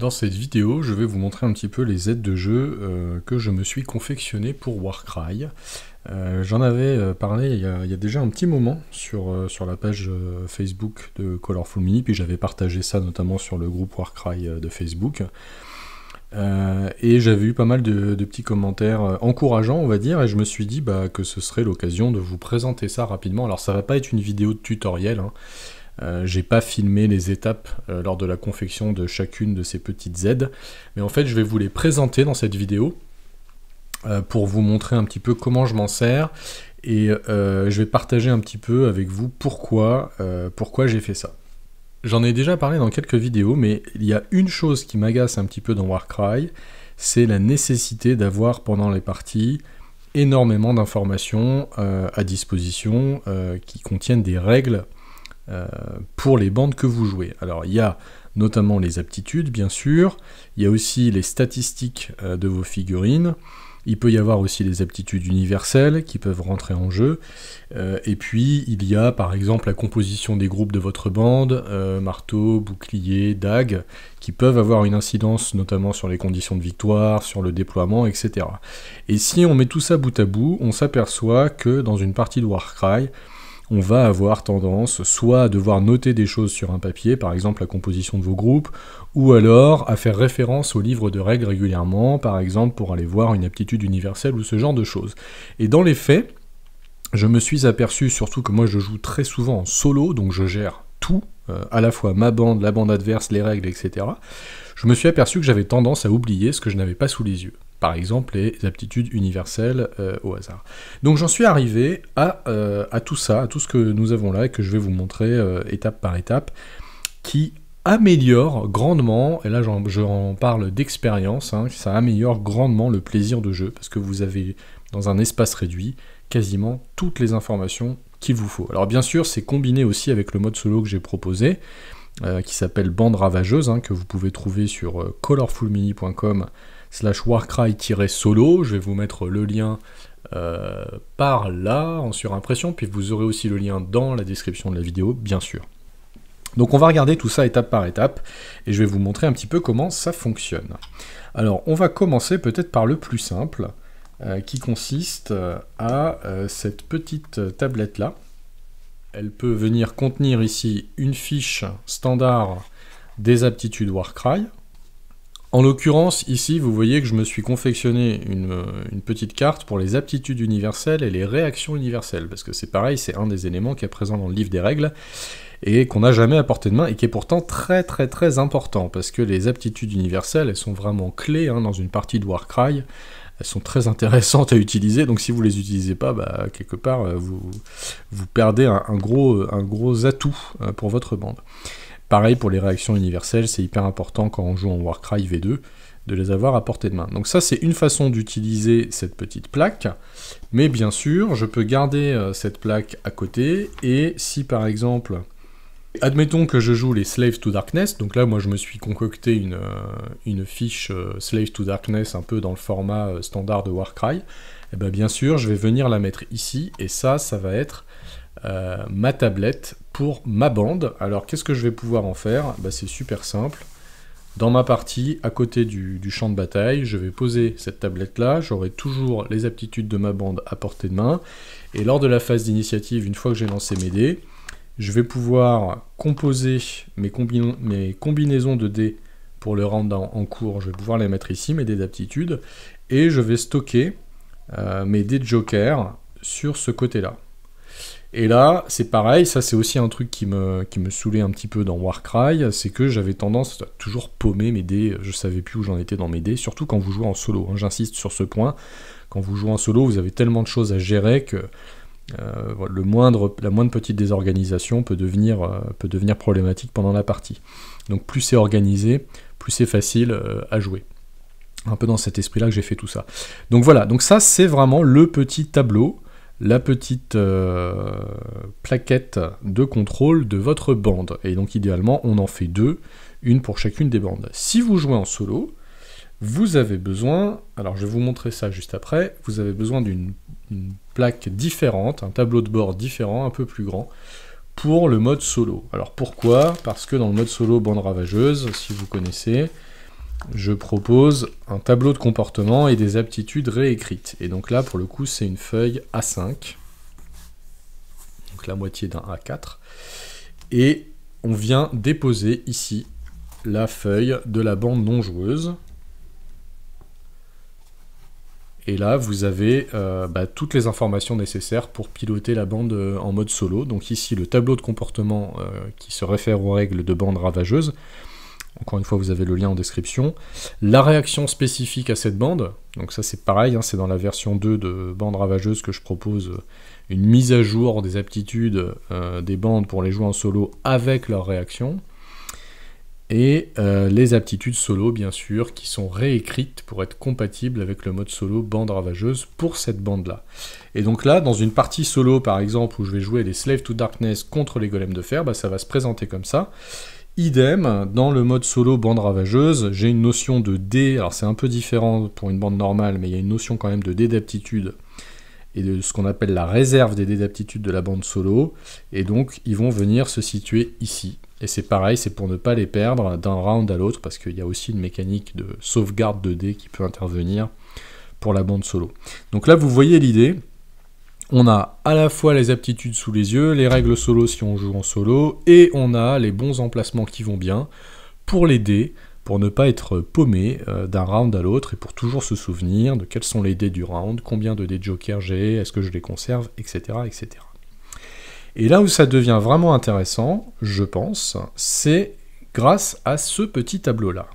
Dans cette vidéo, je vais vous montrer un petit peu les aides de jeu euh, que je me suis confectionné pour Warcry. Euh, j'en avais euh, parlé il y, a, déjà un petit moment sur, sur la page Facebook de Colorful Mini, puis j'avais partagé ça notamment sur le groupe Warcry de Facebook. et j'avais eu pas mal de, petits commentaires encourageants, on va dire, et je me suis dit bah, que ce serait l'occasion de vous présenter ça rapidement. Alors ça va pas être une vidéo de tutoriel, hein. Euh, j'ai pas filmé les étapes euh, lors de la confection de chacune de ces petites aides, mais en fait je vais vous les présenter dans cette vidéo euh, pour vous montrer un petit peu comment je m'en sers et je vais partager un petit peu avec vous pourquoi, pourquoi j'ai fait ça. J'en ai déjà parlé dans quelques vidéos, mais il y a une chose qui m'agace un petit peu dans Warcry, c'est la nécessité d'avoir pendant les parties énormément d'informations à disposition qui contiennent des règles euh, pour les bandes que vous jouez. Alors il y a notamment les aptitudes, bien sûr, il y a aussi les statistiques euh, de vos figurines, il peut y avoir aussi les aptitudes universelles qui peuvent rentrer en jeu, euh, et puis il y a par exemple la composition des groupes de votre bande, marteau, bouclier, dague, qui peuvent avoir une incidence notamment sur les conditions de victoire, sur le déploiement, etc. Et si on met tout ça bout à bout, on s'aperçoit que dans une partie de Warcry, on va avoir tendance soit à devoir noter des choses sur un papier, par exemple la composition de vos groupes, ou alors à faire référence au livre de règles régulièrement, par exemple pour aller voir une aptitude universelle ou ce genre de choses. Et dans les faits, je me suis aperçu surtout que moi je joue très souvent en solo, donc je gère tout, euh, à la fois ma bande, la bande adverse, les règles, etc. Je me suis aperçu que j'avais tendance à oublier ce que je n'avais pas sous les yeux par exemple les aptitudes universelles euh, au hasard. Donc j'en suis arrivé euh, à, tout ça, à tout ce que nous avons là et que je vais vous montrer euh, étape par étape, qui améliore grandement, et là j'en parle d'expérience, hein, ça améliore grandement le plaisir de jeu, parce que vous avez dans un espace réduit quasiment toutes les informations qu'il vous faut. Alors bien sûr c'est combiné aussi avec le mode solo que j'ai proposé, qui s'appelle Bande Ravageuse, hein, que vous pouvez trouver sur colorfulmini.com slash warcry-solo. Je vais vous mettre le lien euh, par là en surimpression, puis vous aurez aussi le lien dans la description de la vidéo, bien sûr. Donc on va regarder tout ça étape par étape, et je vais vous montrer un petit peu comment ça fonctionne. Alors on va commencer peut-être par le plus simple, euh, qui consiste euh, à cette petite tablette là. Elle peut venir contenir ici une fiche standard des aptitudes Warcry, en l'occurrence, ici, vous voyez que je me suis confectionné euh, une, petite carte pour les aptitudes universelles et les réactions universelles, parce que c'est pareil, c'est un des éléments qui est présent dans le livre des règles, et qu'on n'a jamais à portée de main, et qui est pourtant très très très important, parce que les aptitudes universelles, elles sont vraiment clés hein, dans une partie de Warcry, elles sont très intéressantes à utiliser, donc si vous les utilisez pas, bah, quelque part, euh, vous, vous perdez un, gros, un gros atout euh, pour votre bande. Pareil pour les réactions universelles, c'est hyper important quand on joue en Warcry V2 de les avoir à portée de main. Donc ça c'est une façon d'utiliser cette petite plaque, mais bien sûr je peux garder euh, cette plaque à côté, et si par exemple, admettons que je joue les Slaves to Darkness, donc là moi je me suis concocté une, euh, une fiche euh, Slaves to Darkness un peu dans le format standard de Warcry, et eh bien bien sûr je vais venir la mettre ici, et ça, ça va être ma tablette pour ma bande. Alors qu'est-ce que je vais pouvoir en faire bah, C'est super simple. Dans ma partie, à côté du, champ de bataille, je vais poser cette tablette-là. J'aurai toujours les aptitudes de ma bande à portée de main. Et lors de la phase d'initiative, une fois que j'ai lancé mes dés, je vais pouvoir composer mes, combinaisons de dés pour le rendre en, cours. Je vais pouvoir les mettre ici, mes dés d'aptitude. Et je vais stocker euh, mes dés de joker sur ce côté-là. Et là, c'est pareil, ça c'est aussi un truc qui me, qui me saoulait un petit peu dans Warcry, c'est que j'avais tendance à toujours paumer mes dés, je savais plus où j'en étais dans mes dés, surtout quand vous jouez en solo, hein, j'insiste sur ce point, quand vous jouez en solo, vous avez tellement de choses à gérer que euh, le moindre, la moindre petite désorganisation peut devenir, euh, peut devenir problématique pendant la partie. Donc plus c'est organisé, plus c'est facile euh, à jouer. Un peu dans cet esprit-là que j'ai fait tout ça. Donc voilà, donc ça c'est vraiment le petit tableau la petite euh, plaquette de contrôle de votre bande. Et donc idéalement, on en fait deux, une pour chacune des bandes. Si vous jouez en solo, vous avez besoin, alors je vais vous montrer ça juste après, vous avez besoin d'une plaque différente, un tableau de bord différent, un peu plus grand, pour le mode solo. Alors pourquoi Parce que dans le mode solo bande ravageuse, si vous connaissez, je propose un tableau de comportement et des aptitudes réécrites. Et donc là, pour le coup, c'est une feuille A5, donc la moitié d'un A4. Et on vient déposer ici la feuille de la bande non joueuse. Et là, vous avez euh, bah, toutes les informations nécessaires pour piloter la bande euh, en mode solo. Donc ici, le tableau de comportement euh, qui se réfère aux règles de bande ravageuse. Encore une fois, vous avez le lien en description. La réaction spécifique à cette bande, donc ça c'est pareil, hein, c'est dans la version 2 de Bande Ravageuse que je propose euh, une mise à jour des aptitudes euh, des bandes pour les jouer en solo avec leur réaction. Et euh, les aptitudes solo, bien sûr, qui sont réécrites pour être compatibles avec le mode solo bande ravageuse pour cette bande-là. Et donc là, dans une partie solo, par exemple, où je vais jouer les Slave to Darkness contre les golems de fer, bah, ça va se présenter comme ça. Idem, dans le mode solo bande ravageuse, j'ai une notion de dé, alors c'est un peu différent pour une bande normale, mais il y a une notion quand même de dé d'aptitude et de ce qu'on appelle la réserve des dés d'aptitude de la bande solo, et donc ils vont venir se situer ici. Et c'est pareil, c'est pour ne pas les perdre d'un round à l'autre, parce qu'il y a aussi une mécanique de sauvegarde de dé qui peut intervenir pour la bande solo. Donc là, vous voyez l'idée, on a à la fois les aptitudes sous les yeux, les règles solo si on joue en solo, et on a les bons emplacements qui vont bien pour les dés, pour ne pas être paumé euh, d'un round à l'autre et pour toujours se souvenir de quels sont les dés du round, combien de dés de joker j'ai, est-ce que je les conserve, etc., etc. Et là où ça devient vraiment intéressant, je pense, c'est grâce à ce petit tableau-là.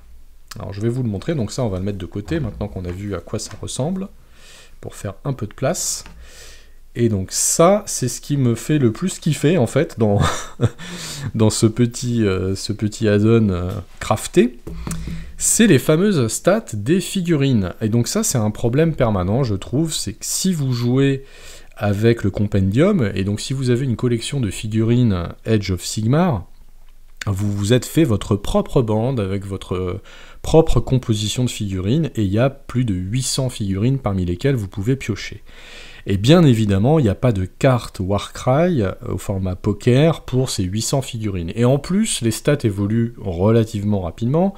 Alors je vais vous le montrer, donc ça on va le mettre de côté maintenant qu'on a vu à quoi ça ressemble, pour faire un peu de place. Et donc ça, c'est ce qui me fait le plus kiffer en fait dans, ce petit, euh, petit add-on euh, crafté, c'est les fameuses stats des figurines. Et donc ça, c'est un problème permanent, je trouve, c'est que si vous jouez avec le compendium, et donc si vous avez une collection de figurines Edge of Sigmar, vous vous êtes fait votre propre bande avec votre euh, propre composition de figurines, et il y a plus de 800 figurines parmi lesquelles vous pouvez piocher. Et bien évidemment, il n'y a pas de carte Warcry euh, au format poker pour ces 800 figurines. Et en plus, les stats évoluent relativement rapidement,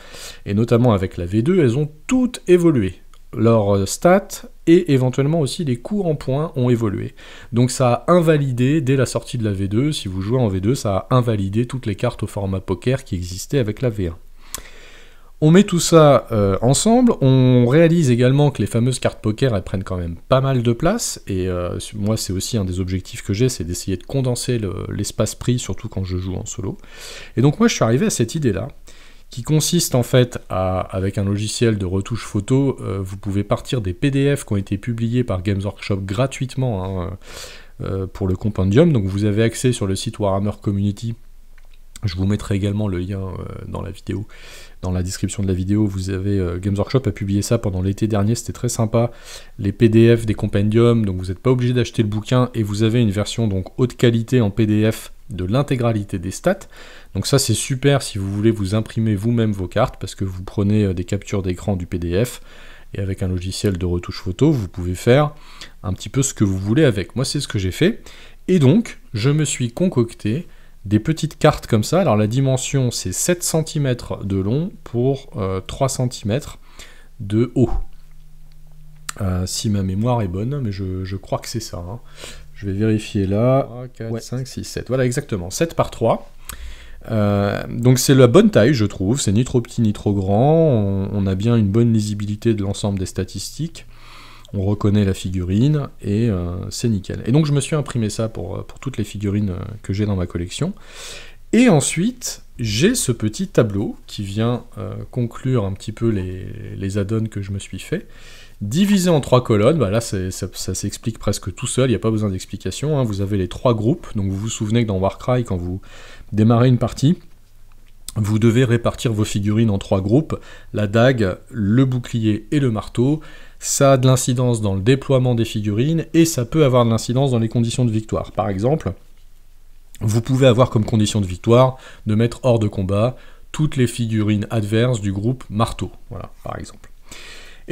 et notamment avec la V2, elles ont toutes évolué leurs euh, stats et éventuellement aussi les cours en points ont évolué. Donc ça a invalidé, dès la sortie de la V2, si vous jouez en V2, ça a invalidé toutes les cartes au format poker qui existaient avec la V1. On met tout ça euh, ensemble, on réalise également que les fameuses cartes poker, elles prennent quand même pas mal de place, et euh, moi c'est aussi un des objectifs que j'ai, c'est d'essayer de condenser l'espace pris, surtout quand je joue en solo. Et donc moi je suis arrivé à cette idée-là, qui consiste en fait à, avec un logiciel de retouche photo, euh, vous pouvez partir des PDF qui ont été publiés par Games Workshop gratuitement hein, euh, pour le compendium. Donc vous avez accès sur le site Warhammer Community. Je vous mettrai également le lien euh, dans la vidéo, dans la description de la vidéo. Vous avez Games Workshop a publié ça pendant l'été dernier, c'était très sympa. Les PDF des compendiums, donc vous n'êtes pas obligé d'acheter le bouquin et vous avez une version donc haute qualité en PDF de l'intégralité des stats. Donc ça c'est super si vous voulez vous imprimer vous-même vos cartes parce que vous prenez euh, des captures d'écran du PDF et avec un logiciel de retouche photo, vous pouvez faire un petit peu ce que vous voulez avec. Moi c'est ce que j'ai fait. Et donc je me suis concocté des petites cartes comme ça. Alors la dimension c'est 7 cm de long pour 3 euh, cm de haut. Euh, si ma mémoire est bonne, mais je, crois que c'est ça. Hein. Je vais vérifier là. 3, 4, 5, 6, 7. Voilà exactement. 7 par 3. Euh, donc c'est la bonne taille, je trouve. C'est ni trop petit ni trop grand. On, a bien une bonne lisibilité de l'ensemble des statistiques. On reconnaît la figurine et euh, c'est nickel. Et donc je me suis imprimé ça pour, euh, toutes les figurines que j'ai dans ma collection. Et ensuite, j'ai ce petit tableau qui vient conclure un petit peu les, les add-ons que je me suis fait divisé en trois colonnes, bah, là ça, s'explique presque tout seul, il n'y a pas besoin d'explication, hein. vous avez les trois groupes, donc vous vous souvenez que dans Warcry, quand vous démarrez une partie, vous devez répartir vos figurines en trois groupes, la dague, le bouclier et le marteau. Ça a de l'incidence dans le déploiement des figurines et ça peut avoir de l'incidence dans les conditions de victoire. Par exemple, vous pouvez avoir comme condition de victoire de mettre hors de combat toutes les figurines adverses du groupe marteau, voilà, par exemple.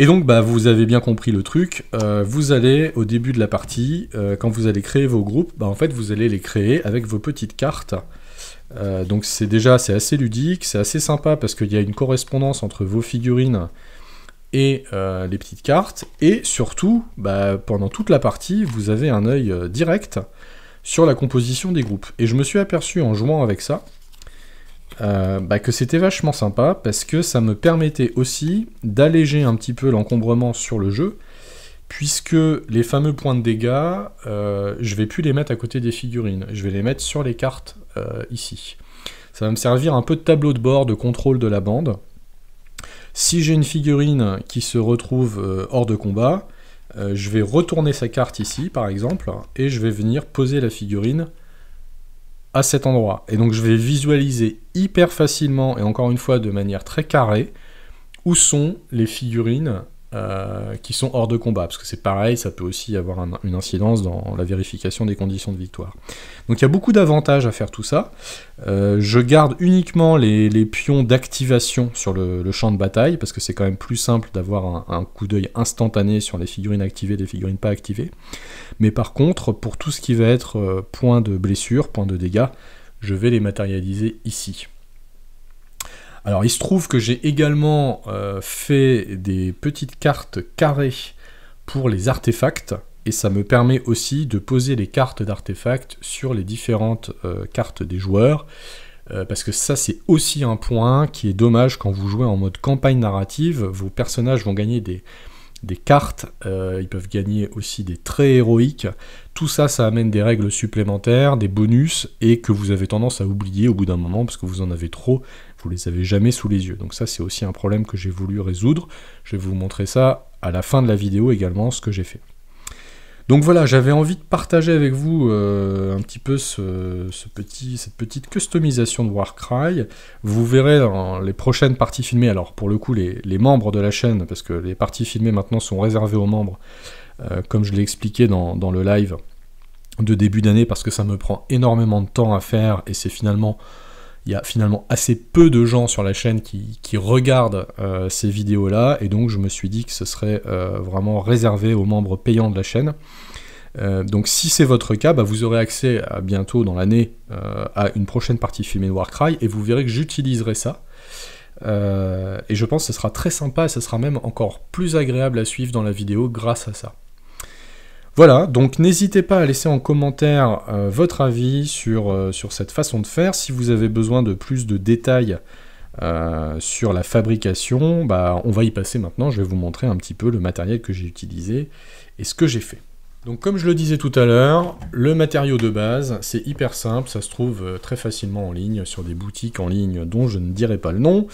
Et donc, bah, vous avez bien compris le truc. Euh, vous allez, au début de la partie, euh, quand vous allez créer vos groupes, bah, en fait, vous allez les créer avec vos petites cartes. Euh, donc, c'est déjà c'est assez ludique, c'est assez sympa parce qu'il y a une correspondance entre vos figurines et les petites cartes. Et surtout, bah, pendant toute la partie, vous avez un œil direct sur la composition des groupes. Et je me suis aperçu en jouant avec ça euh, bah, que c'était vachement sympa parce que ça me permettait aussi d'alléger un petit peu l'encombrement sur le jeu, puisque les fameux points de dégâts, euh, je vais plus les mettre à côté des figurines, je vais les mettre sur les cartes euh, ici. Ça va me servir un peu de tableau de bord de contrôle de la bande. Si j'ai une figurine qui se retrouve hors de combat, je vais retourner sa carte ici par exemple, et je vais venir poser la figurine à cet endroit. Et donc je vais visualiser hyper facilement et encore une fois de manière très carrée où sont les figurines euh, qui sont hors de combat, parce que c'est pareil, ça peut aussi avoir une incidence dans la vérification des conditions de victoire. Donc il y a beaucoup d'avantages à faire tout ça. Euh, je garde uniquement les, pions d'activation sur le, champ de bataille, parce que c'est quand même plus simple d'avoir un, coup d'œil instantané sur les figurines activées, des figurines pas activées. Mais par contre, pour tout ce qui va être euh, point de blessure, point de dégâts, je vais les matérialiser ici. Alors il se trouve que j'ai également euh, fait des petites cartes carrées pour les artefacts et ça me permet aussi de poser les cartes d'artefacts sur les différentes euh, cartes des joueurs euh, parce que ça c'est aussi un point qui est dommage quand vous jouez en mode campagne narrative, vos personnages vont gagner des, des cartes, ils peuvent gagner aussi des traits héroïques, tout ça ça amène des règles supplémentaires, des bonus, et que vous avez tendance à oublier au bout d'un moment parce que vous en avez trop, vous les avez jamais sous les yeux. Donc ça c'est aussi un problème que j'ai voulu résoudre. Je vais vous montrer ça à la fin de la vidéo également, ce que j'ai fait. Donc voilà, j'avais envie de partager avec vous euh, un petit peu ce, petit, cette petite customisation de Warcry. Vous verrez dans les prochaines parties filmées, alors pour le coup les, membres de la chaîne, parce que les parties filmées maintenant sont réservées aux membres, euh, comme je l'ai expliqué dans, le live de début d'année, parce que ça me prend énormément de temps à faire, et c'est finalement il y a finalement assez peu de gens sur la chaîne qui, regardent euh, ces vidéos-là, et donc je me suis dit que ce serait euh, vraiment réservé aux membres payants de la chaîne. Euh, donc si c'est votre cas, bah, vous aurez accès à, bientôt dans l'année à une prochaine partie filmée de Warcry, et vous verrez que j'utiliserai ça. et je pense que ce sera très sympa, et ce sera même encore plus agréable à suivre dans la vidéo grâce à ça. Voilà, donc n'hésitez pas à laisser en commentaire euh, votre avis sur, euh, sur, cette façon de faire. Si vous avez besoin de plus de détails euh, sur la fabrication, bah, on va y passer maintenant. Je vais vous montrer un petit peu le matériel que j'ai utilisé et ce que j'ai fait. Donc comme je le disais tout à l'heure, le matériau de base, c'est hyper simple, ça se trouve très facilement en ligne sur des boutiques en ligne dont je ne dirai pas le nom.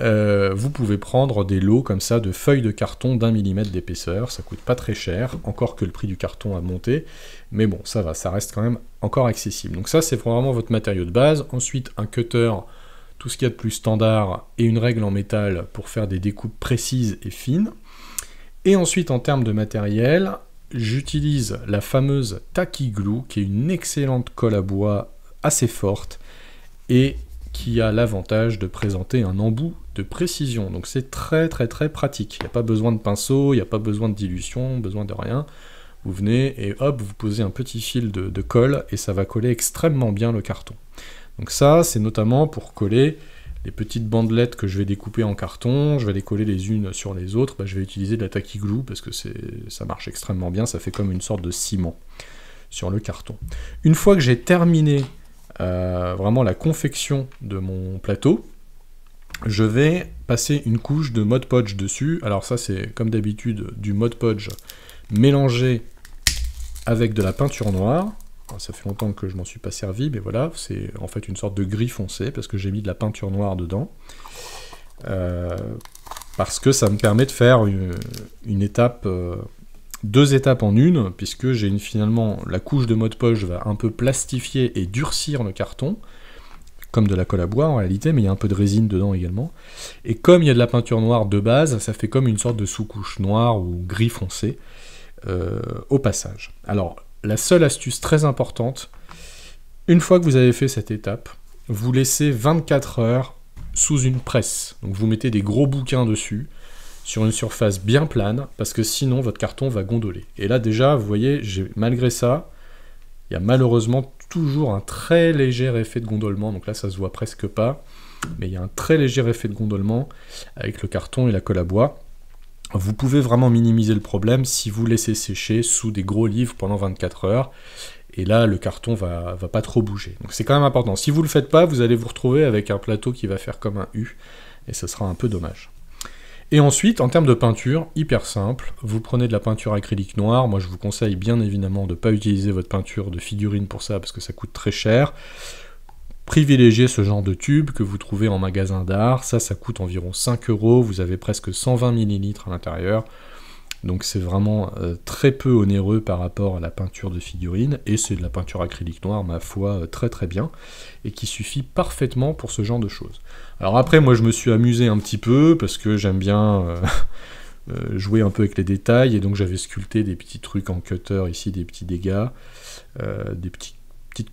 Euh, vous pouvez prendre des lots comme ça de feuilles de carton d'un millimètre d'épaisseur, ça coûte pas très cher, encore que le prix du carton a monté, mais bon, ça va, ça reste quand même encore accessible. Donc ça, c'est vraiment votre matériau de base. Ensuite, un cutter, tout ce qu'il y a de plus standard, et une règle en métal pour faire des découpes précises et fines. Et ensuite, en termes de matériel, j'utilise la fameuse Taki Glue, qui est une excellente colle à bois assez forte, et qui a l'avantage de présenter un embout précision. Donc c'est très très très pratique. Il n'y a pas besoin de pinceau, il n'y a pas besoin de dilution, besoin de rien. Vous venez et hop, vous posez un petit fil de, colle et ça va coller extrêmement bien le carton. Donc ça, c'est notamment pour coller les petites bandelettes que je vais découper en carton, je vais les coller les unes sur les autres, bah, je vais utiliser de la taquiglou parce que ça marche extrêmement bien, ça fait comme une sorte de ciment sur le carton. Une fois que j'ai terminé euh, vraiment la confection de mon plateau, je vais passer une couche de Mod podge dessus. Alors ça c'est comme d'habitude du Mod podge mélangé avec de la peinture noire. ça fait longtemps que je m'en suis pas servi, mais voilà, c'est en fait une sorte de gris foncé parce que j'ai mis de la peinture noire dedans. Euh, parce que ça me permet de faire une, étape, euh, deux étapes en une, puisque j'ai finalement la couche de mode Podge va un peu plastifier et durcir le carton, comme de la colle à bois en réalité, mais il y a un peu de résine dedans également. Et comme il y a de la peinture noire de base, ça fait comme une sorte de sous-couche noire ou gris foncé euh, au passage. Alors, la seule astuce très importante, une fois que vous avez fait cette étape, vous laissez 24 heures sous une presse. Donc vous mettez des gros bouquins dessus, sur une surface bien plane, parce que sinon votre carton va gondoler. Et là déjà, vous voyez, malgré ça, il y a malheureusement toujours un très léger effet de gondolement, donc là ça se voit presque pas, mais il y a un très léger effet de gondolement avec le carton et la colle à bois. Vous pouvez vraiment minimiser le problème si vous laissez sécher sous des gros livres pendant 24 heures. Et là, le carton va, va pas trop bouger. Donc c'est quand même important. Si vous le faites pas, vous allez vous retrouver avec un plateau qui va faire comme un U. Et ce sera un peu dommage. Et ensuite, en termes de peinture, hyper simple, vous prenez de la peinture acrylique noire, moi je vous conseille bien évidemment de ne pas utiliser votre peinture de figurine pour ça parce que ça coûte très cher. Privilégiez ce genre de tube que vous trouvez en magasin d'art, ça ça coûte environ 5 euros, vous avez presque 120 millilitres à l'intérieur, donc c'est vraiment euh, très peu onéreux par rapport à la peinture de figurine, et c'est de la peinture acrylique noire, ma foi, euh, très très bien, et qui suffit parfaitement pour ce genre de choses. Alors après, moi, je me suis amusé un petit peu parce que j'aime bien euh, euh, jouer un peu avec les détails et donc j'avais sculpté des petits trucs en cutter ici, des petits dégâts, euh, des petites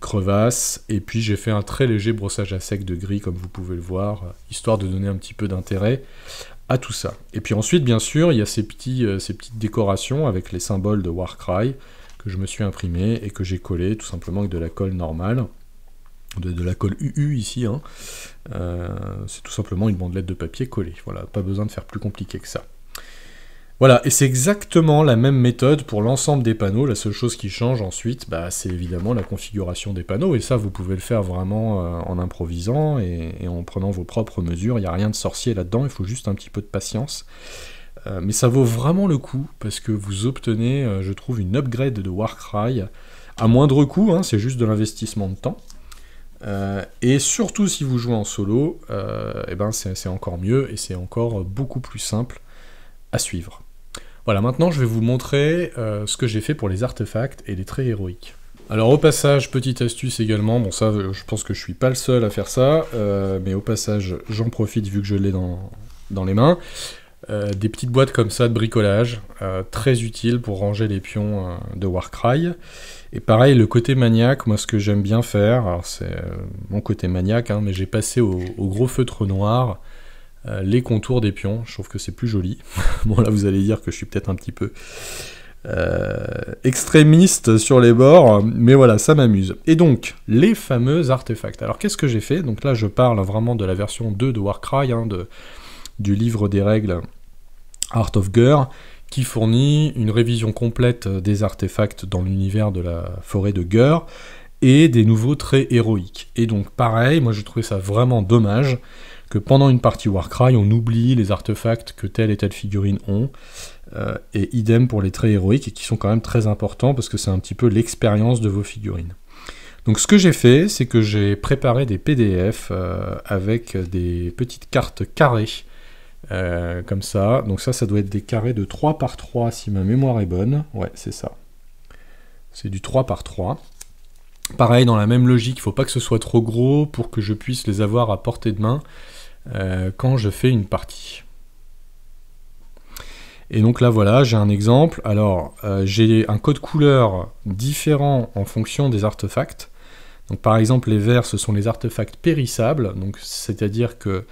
crevasses et puis j'ai fait un très léger brossage à sec de gris comme vous pouvez le voir, histoire de donner un petit peu d'intérêt à tout ça. Et puis ensuite, bien sûr, il y a ces, ces petites décorations avec les symboles de Warcry que je me suis imprimé et que j'ai collé tout simplement avec de la colle normale de, la colle UU ici, hein. euh, c'est tout simplement une bandelette de papier collée, voilà, pas besoin de faire plus compliqué que ça. Voilà, et c'est exactement la même méthode pour l'ensemble des panneaux. La seule chose qui change ensuite, bah, c'est évidemment la configuration des panneaux. Et ça, vous pouvez le faire vraiment euh, en improvisant et, en prenant vos propres mesures. Il n'y a rien de sorcier là-dedans, il faut juste un petit peu de patience. Euh, mais ça vaut vraiment le coup parce que vous obtenez, je trouve, une upgrade de Warcry à moindre coût. Hein. c'est juste de l'investissement de temps. Euh, et surtout si vous jouez en solo, euh, eh ben c'est encore mieux et c'est encore beaucoup plus simple à suivre. Voilà, maintenant je vais vous montrer euh, ce que j'ai fait pour les artefacts et les traits héroïques. Alors au passage, petite astuce également, bon ça je pense que je suis pas le seul à faire ça, mais au passage j'en profite vu que je l'ai dans, dans les mains. Euh, des petites boîtes comme ça de bricolage, euh, très utiles pour ranger les pions euh, de Warcry. Et pareil, le côté maniaque, moi ce que j'aime bien faire, c'est mon côté maniaque, hein, mais j'ai passé au, gros feutre noir les contours des pions, je trouve que c'est plus joli. bon là vous allez dire que je suis peut-être un petit peu extrémiste sur les bords, mais voilà, ça m'amuse. Et donc, les fameux artefacts. Alors qu'est-ce que j'ai fait Donc là je parle vraiment de la version 2 de Warcry, hein, de, du livre des règles Art of Gur, qui fournit une révision complète des artefacts dans l'univers de la forêt de Gur et des nouveaux traits héroïques. Et donc pareil, moi j'ai trouvé ça vraiment dommage que pendant une partie Warcry, on oublie les artefacts que telle et telle figurine ont, euh, et idem pour les traits héroïques, et qui sont quand même très importants, parce que c'est un petit peu l'expérience de vos figurines. Donc ce que j'ai fait, c'est que j'ai préparé des PDF euh, avec des petites cartes carrées euh, comme ça. Donc ça, ça doit être des carrés de 3 par 3 si ma mémoire est bonne. Ouais, c'est ça. C'est du 3 par 3. Pareil, dans la même logique, il ne faut pas que ce soit trop gros pour que je puisse les avoir à portée de main euh, quand je fais une partie. Et donc là, voilà, j'ai un exemple. Alors, euh, j'ai un code couleur différent en fonction des artefacts. Donc par exemple, les verts, ce sont les artefacts périssables. Donc c'est-à-dire que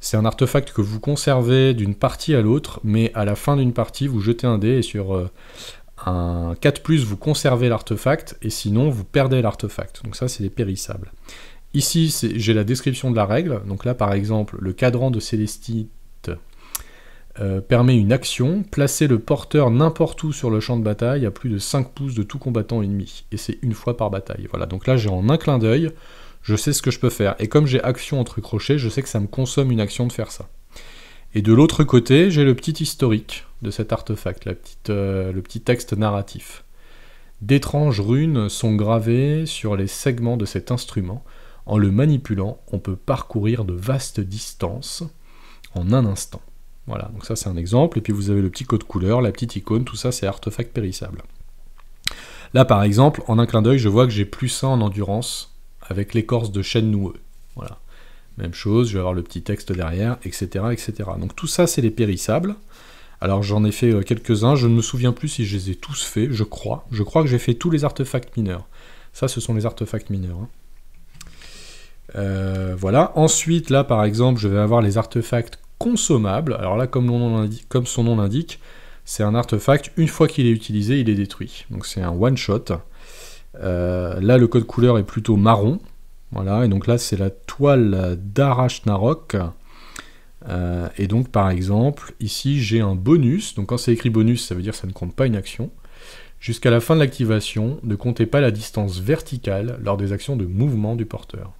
c'est un artefact que vous conservez d'une partie à l'autre, mais à la fin d'une partie, vous jetez un dé et sur euh, un 4+, vous conservez l'artefact, et sinon, vous perdez l'artefact. Donc ça, c'est des périssables. Ici, j'ai la description de la règle. Donc là, par exemple, le cadran de Célestite euh, permet une action, placer le porteur n'importe où sur le champ de bataille à plus de 5 pouces de tout combattant ennemi. Et c'est une fois par bataille. Voilà, donc là j'ai en un clin d'œil je sais ce que je peux faire. Et comme j'ai action entre crochets, je sais que ça me consomme une action de faire ça. Et de l'autre côté, j'ai le petit historique de cet artefact, la petite, euh, le petit texte narratif. D'étranges runes sont gravées sur les segments de cet instrument. En le manipulant, on peut parcourir de vastes distances en un instant. Voilà, donc ça c'est un exemple. Et puis vous avez le petit code couleur, la petite icône, tout ça c'est artefact périssable. Là par exemple, en un clin d'œil, je vois que j'ai plus 1 en endurance avec l'écorce de chêne noueux. Voilà. Même chose, je vais avoir le petit texte derrière, etc. etc. Donc tout ça, c'est les périssables. Alors j'en ai fait euh, quelques-uns, je ne me souviens plus si je les ai tous faits, je crois. Je crois que j'ai fait tous les artefacts mineurs. Ça, ce sont les artefacts mineurs. Hein. Euh, voilà. Ensuite, là, par exemple, je vais avoir les artefacts consommables. Alors là, comme, comme son nom l'indique, c'est un artefact, une fois qu'il est utilisé, il est détruit. Donc c'est un one-shot. Euh, là, le code couleur est plutôt marron. Voilà, et donc là, c'est la toile d'Arachnarok. Euh, et donc, par exemple, ici, j'ai un bonus. Donc, quand c'est écrit bonus, ça veut dire que ça ne compte pas une action. Jusqu'à la fin de l'activation, ne comptez pas la distance verticale lors des actions de mouvement du porteur.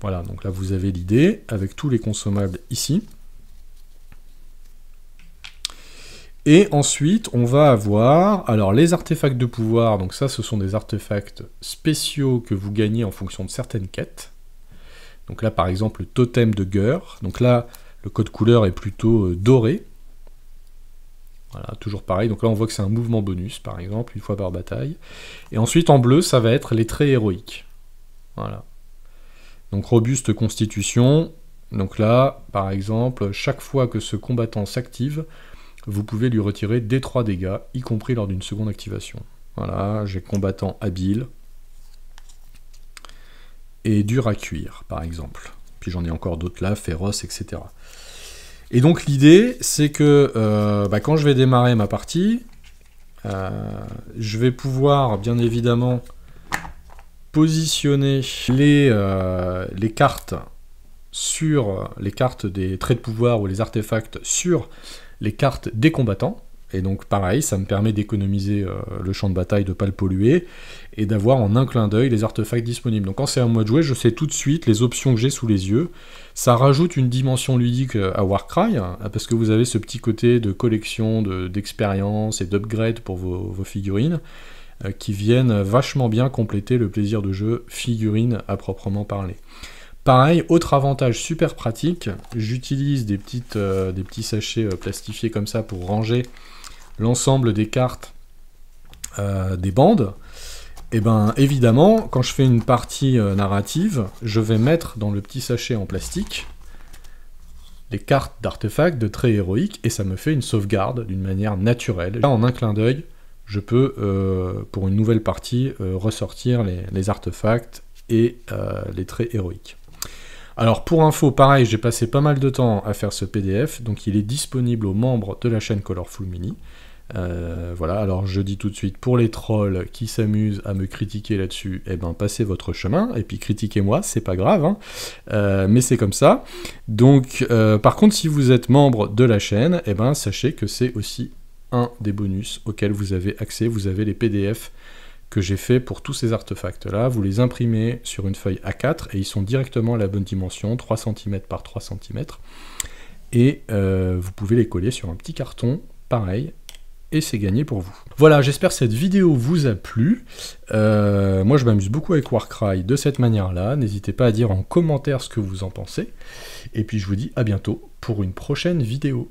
Voilà, donc là, vous avez l'idée, avec tous les consommables ici. Et ensuite, on va avoir alors les artefacts de pouvoir. Donc ça, ce sont des artefacts spéciaux que vous gagnez en fonction de certaines quêtes. Donc là, par exemple, le totem de guerre. Donc là, le code couleur est plutôt euh, doré. Voilà, toujours pareil. Donc là, on voit que c'est un mouvement bonus, par exemple, une fois par bataille. Et ensuite, en bleu, ça va être les traits héroïques. Voilà. Donc robuste constitution. Donc là, par exemple, chaque fois que ce combattant s'active, vous pouvez lui retirer des 3 dégâts, y compris lors d'une seconde activation. Voilà, j'ai combattant habile. Et dur à cuire, par exemple. Puis j'en ai encore d'autres là, féroce, etc. Et donc l'idée, c'est que euh, bah, quand je vais démarrer ma partie, euh, je vais pouvoir bien évidemment positionner les, euh, les cartes sur les cartes des traits de pouvoir ou les artefacts sur les cartes des combattants. Et donc pareil, ça me permet d'économiser euh, le champ de bataille, de ne pas le polluer, et d'avoir en un clin d'œil les artefacts disponibles. Donc quand c'est à moi de jouer, je sais tout de suite les options que j'ai sous les yeux. Ça rajoute une dimension ludique euh, à Warcry, hein, parce que vous avez ce petit côté de collection, d'expérience et d'upgrade pour vos, figurines, euh, qui viennent vachement bien compléter le plaisir de jeu figurine à proprement parler. Pareil, autre avantage super pratique, j'utilise des, euh, des petits sachets euh, plastifiés comme ça pour ranger l'ensemble des cartes euh, des bandes. Et eh ben évidemment, quand je fais une partie narrative, je vais mettre dans le petit sachet en plastique les cartes d'artefacts de traits héroïques et ça me fait une sauvegarde d'une manière naturelle. Là, en un clin d'œil, je peux, pour une nouvelle partie, ressortir les, artefacts et les traits héroïques. Alors pour info, pareil, j'ai passé pas mal de temps à faire ce PDF, donc il est disponible aux membres de la chaîne Colorful Mini. Euh, voilà, alors je dis tout de suite, pour les trolls qui s'amusent à me critiquer là-dessus, eh ben passez votre chemin, et puis critiquez-moi, c'est pas grave, hein. euh, mais c'est comme ça. Donc euh, par contre, si vous êtes membre de la chaîne, eh ben sachez que c'est aussi un des bonus auxquels vous avez accès, vous avez les PDF que j'ai fait pour tous ces artefacts-là. Vous les imprimez sur une feuille A4 et ils sont directement à la bonne dimension, 3 cm par 3 cm. Et euh, vous pouvez les coller sur un petit carton, pareil, et c'est gagné pour vous. Voilà, j'espère que cette vidéo vous a plu. Euh, moi, je m'amuse beaucoup avec Warcry de cette manière-là. N'hésitez pas à dire en commentaire ce que vous en pensez. Et puis, je vous dis à bientôt pour une prochaine vidéo.